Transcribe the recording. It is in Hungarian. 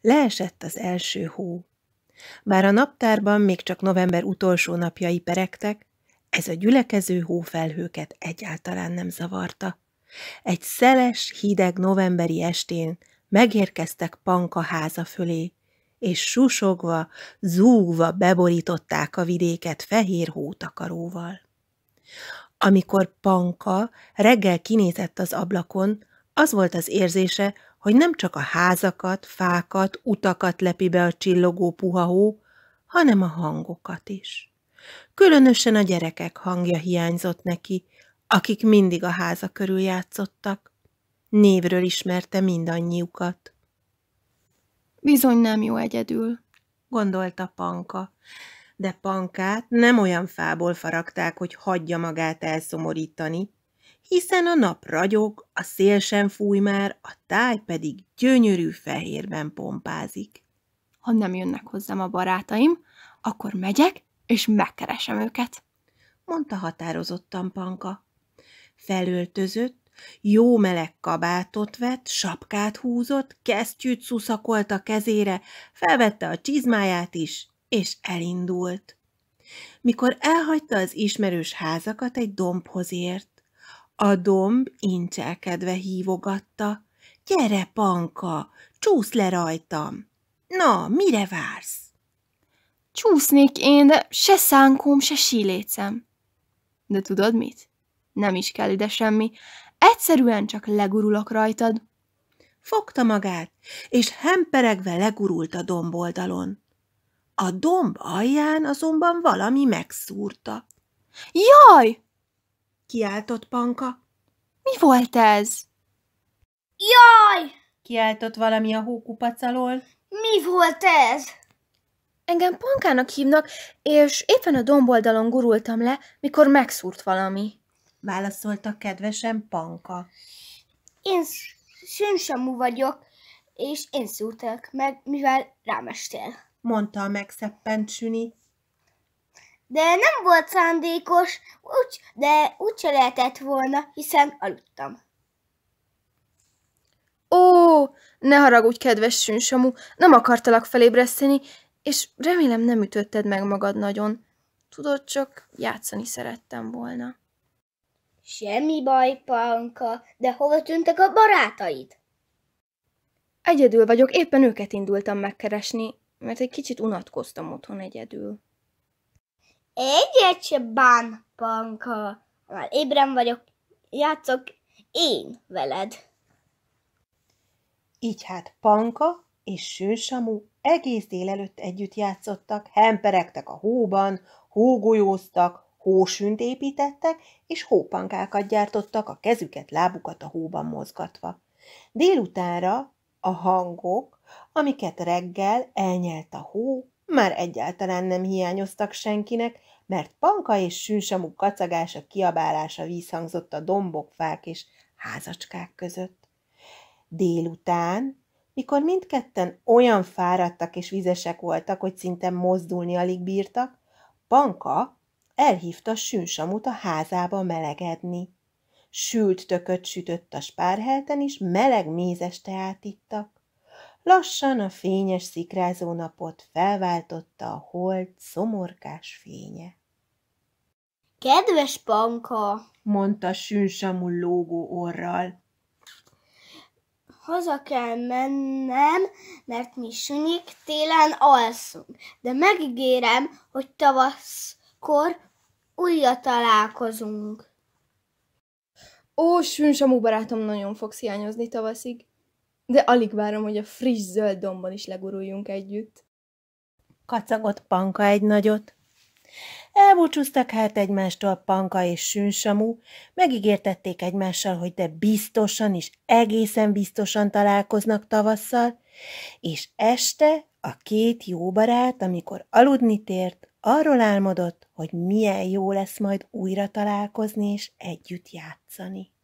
Leesett az első hó. Bár a naptárban még csak november utolsó napjai peregtek, ez a gyülekező hófelhőket egyáltalán nem zavarta. Egy szeles, hideg novemberi estén megérkeztek Panka háza fölé, és susogva, zúgva beborították a vidéket fehér hótakaróval. Amikor Panka reggel kinézett az ablakon, az volt az érzése, hogy nem csak a házakat, fákat, utakat lepi be a csillogó puha hó, hanem a hangokat is. Különösen a gyerekek hangja hiányzott neki, akik mindig a háza körül játszottak. Névről ismerte mindannyiukat. Bizony nem jó egyedül, gondolta Panka, de Pankát nem olyan fából faragták, hogy hagyja magát elszomorítani, hiszen a nap ragyog, a szél sem fúj már, a táj pedig gyönyörű fehérben pompázik. Ha nem jönnek hozzám a barátaim, akkor megyek, és megkeresem őket, mondta határozottan Panka. Felöltözött, jó meleg kabátot vett, sapkát húzott, kesztyűt szuszakolt a kezére, felvette a csizmáját is, és elindult. Mikor elhagyta az ismerős házakat, egy dombhoz ért. A domb incselkedve hívogatta. Gyere, panka, csúsz le rajtam! Na, mire vársz? Csúsznék én, de se szánkom, se sílécem. De tudod mit? Nem is kell ide semmi. Egyszerűen csak legurulok rajtad. Fogta magát, és hemperegve legurult a domb oldalon. A domb alján azonban valami megszúrta. Jaj! kiáltott Panka. Mi volt ez? Jaj! kiáltott valami a hókupac alól. Mi volt ez? Engem Pankának hívnak, és éppen a domboldalon gurultam le, mikor megszúrt valami. Válaszolta kedvesen Panka. Én szűnsamú vagyok, és én szúrtak meg, mivel rámestél. Mondta a megszeppent Süni. De nem volt szándékos, úgy, de úgy se lehetett volna, hiszen aludtam. Ó, ne haragudj, kedves sűnsamu, nem akartalak felébreszteni, és remélem nem ütötted meg magad nagyon. Tudod, csak játszani szerettem volna. Semmi baj, Panka, de hova tűntek a barátaid? Egyedül vagyok, éppen őket indultam megkeresni, mert egy kicsit unatkoztam otthon egyedül. Egyet se bánpanka. Már ébren vagyok, játszok én veled. Így hát Panka és Sősamú egész délelőtt együtt játszottak, hemperegtek a hóban, hógolyóztak, hósünt építettek, és hópankákat gyártottak, a kezüket, lábukat a hóban mozgatva. Délutánra a hangok, amiket reggel elnyelt a hó, már egyáltalán nem hiányoztak senkinek, mert panka és sűnsamú kacagása, kiabálása vízhangzott a dombok, fák és házacskák között. Délután, mikor mindketten olyan fáradtak és vizesek voltak, hogy szinte mozdulni alig bírtak, panka elhívta sűnsamut a házába melegedni. Sült tököt sütött a spárhelten, és meleg mézes teát ittak lassan a fényes szikrázó napot felváltotta a hold szomorkás fénye. Kedves Panka, mondta sűnsamú lógó orral, haza kell mennem, mert mi sünik, télen alszunk, de megígérem, hogy tavaszkor újra találkozunk. Ó, Sűnsamú barátom, nagyon fogsz hiányozni tavaszig. De alig várom, hogy a friss zöld dombon is leguruljunk együtt. Kacagott Panka egy nagyot. Elbúcsúztak hát egymástól Panka és Sünsamú, megígértették egymással, hogy de biztosan és egészen biztosan találkoznak tavasszal, és este a két jó barát, amikor aludni tért, arról álmodott, hogy milyen jó lesz majd újra találkozni és együtt játszani.